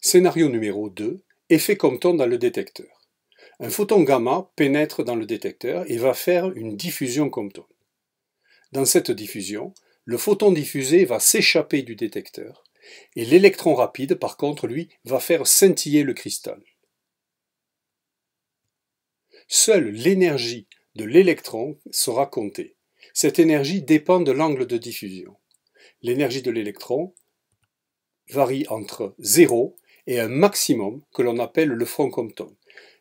Scénario numéro 2, effet Compton dans le détecteur. Un photon gamma pénètre dans le détecteur et va faire une diffusion Compton. Dans cette diffusion, le photon diffusé va s'échapper du détecteur et l'électron rapide, par contre, lui, va faire scintiller le cristal. Seule l'énergie de l'électron sera comptée. Cette énergie dépend de l'angle de diffusion. L'énergie de l'électron varie entre 0 et un maximum que l'on appelle le front Compton.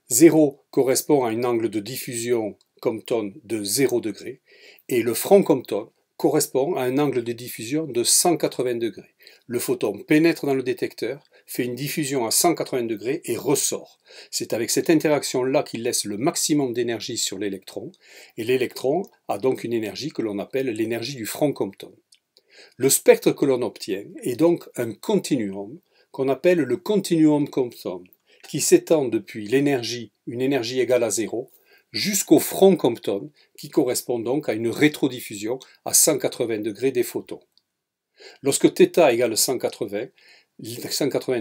0 correspond à un angle de diffusion Compton de 0 degré et le front Compton correspond à un angle de diffusion de 180 degrés. Le photon pénètre dans le détecteur, fait une diffusion à 180 degrés et ressort. C'est avec cette interaction-là qu'il laisse le maximum d'énergie sur l'électron, et l'électron a donc une énergie que l'on appelle l'énergie du front Compton. Le spectre que l'on obtient est donc un continuum qu'on appelle le continuum Compton, qui s'étend depuis l'énergie, une énergie égale à zéro, jusqu'au front Compton, qui correspond donc à une rétrodiffusion à 180 degrés des photons. Lorsque θ égale 180,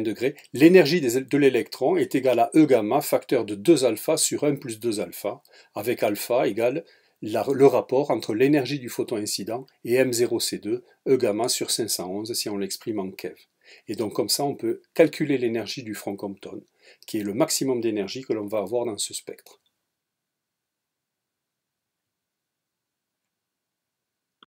degrés, l'énergie de l'électron est égale à E gamma facteur de 2 alpha sur 1 plus 2 alpha, avec alpha égale le rapport entre l'énergie du photon incident et M0C2, E gamma sur 511 si on l'exprime en keV. Et donc comme ça, on peut calculer l'énergie du franc-compton, qui est le maximum d'énergie que l'on va avoir dans ce spectre.